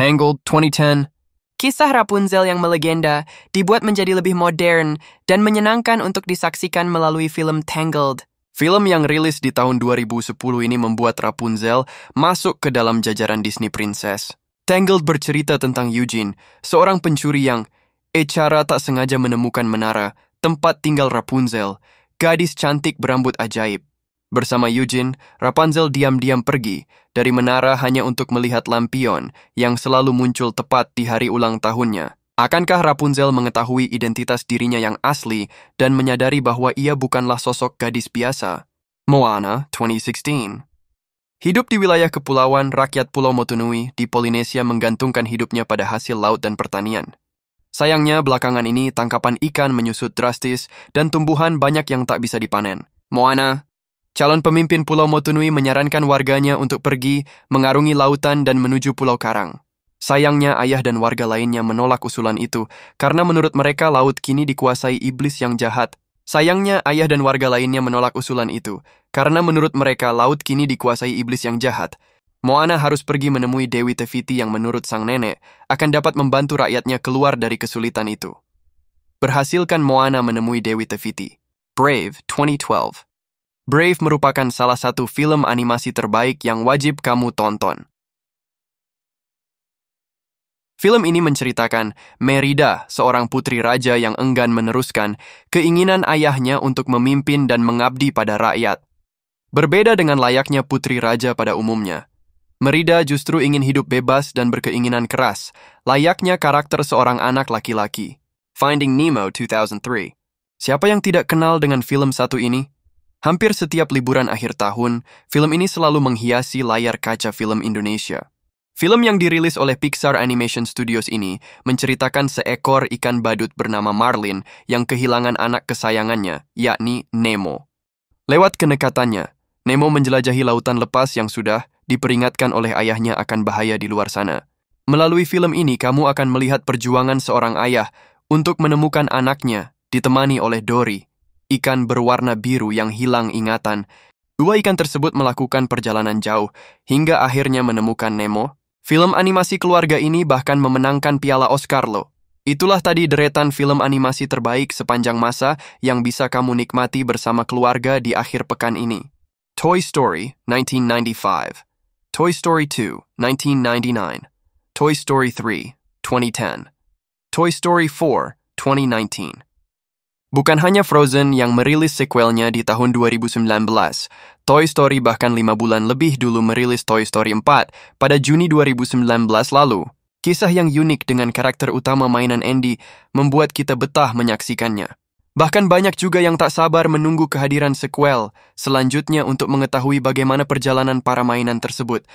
Tangled 2010. Kisah Rapunzel yang melegenda dibuat menjadi lebih modern dan menyenangkan untuk disaksikan melalui film Tangled. Film yang rilis di tahun 2010 ini membuat Rapunzel masuk ke dalam jajaran Disney Princess. Tangled bercerita tentang Eugene, seorang pencuri yang Echara tak sengaja menemukan menara, tempat tinggal Rapunzel, gadis cantik berambut ajaib. Bersama Eugene, Rapunzel diam-diam pergi dari menara hanya untuk melihat lampion yang selalu muncul tepat di hari ulang tahunnya. Akankah Rapunzel mengetahui identitas dirinya yang asli dan menyadari bahwa ia bukanlah sosok gadis biasa? Moana 2016 Hidup di wilayah kepulauan, rakyat Pulau Motunui di Polinesia menggantungkan hidupnya pada hasil laut dan pertanian. Sayangnya, belakangan ini tangkapan ikan menyusut drastis dan tumbuhan banyak yang tak bisa dipanen. Moana Calon pemimpin Pulau Motunui menyarankan warganya untuk pergi mengarungi lautan dan menuju Pulau Karang. Sayangnya ayah dan warga lainnya menolak usulan itu karena menurut mereka laut kini dikuasai iblis yang jahat. Sayangnya ayah dan warga lainnya menolak usulan itu karena menurut mereka laut kini dikuasai iblis yang jahat. Moana harus pergi menemui Dewi Teviti yang menurut sang nenek akan dapat membantu rakyatnya keluar dari kesulitan itu. Berhasilkan Moana menemui Dewi Teviti. Brave 2012 Brave merupakan salah satu film animasi terbaik yang wajib kamu tonton. Film ini menceritakan Merida, seorang putri raja yang enggan meneruskan keinginan ayahnya untuk memimpin dan mengabdi pada rakyat. Berbeda dengan layaknya putri raja pada umumnya, Merida justru ingin hidup bebas dan berkeinginan keras, layaknya karakter seorang anak laki-laki. Finding Nemo 2003. Siapa yang tidak kenal dengan film satu ini? Hampir setiap liburan akhir tahun, film ini selalu menghiasi layar kaca film Indonesia. Film yang dirilis oleh Pixar Animation Studios ini menceritakan seekor ikan badut bernama Marlin yang kehilangan anak kesayangannya, yakni Nemo. Lewat kenekatannya, Nemo menjelajahi lautan lepas yang sudah diperingatkan oleh ayahnya akan bahaya di luar sana. Melalui film ini, kamu akan melihat perjuangan seorang ayah untuk menemukan anaknya, ditemani oleh Dory, ikan berwarna biru yang hilang ingatan. Dua ikan tersebut melakukan perjalanan jauh hingga akhirnya menemukan Nemo. Film animasi keluarga ini bahkan memenangkan piala Oscar loh. Itulah tadi deretan film animasi terbaik sepanjang masa yang bisa kamu nikmati bersama keluarga di akhir pekan ini. Toy Story 1995, Toy Story 2 1999, Toy Story 3 2010, Toy Story 4 2019. Bukan hanya Frozen yang merilis sequelnya di tahun 2019, Toy Story bahkan lima bulan lebih dulu merilis Toy Story 4 pada Juni 2019 lalu. Kisah yang unik dengan karakter utama mainan Andy membuat kita betah menyaksikannya. Bahkan banyak juga yang tak sabar menunggu kehadiran sequel selanjutnya untuk mengetahui bagaimana perjalanan para mainan tersebut.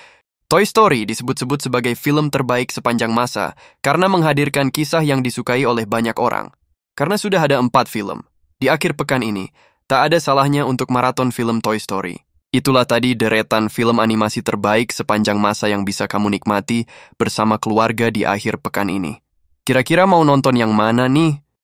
Toy Story disebut-sebut sebagai film terbaik sepanjang masa karena menghadirkan kisah yang disukai oleh banyak orang. Karena sudah ada empat film, di akhir pekan ini, tak ada salahnya untuk maraton film Toy Story. Itulah tadi deretan film animasi terbaik sepanjang masa yang bisa kamu nikmati bersama keluarga di akhir pekan ini. Kira-kira mau nonton yang mana nih?